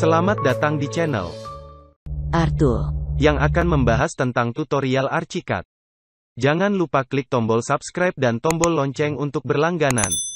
Selamat datang di channel Artul yang akan membahas tentang tutorial Archicad. Jangan lupa klik tombol subscribe dan tombol lonceng untuk berlangganan.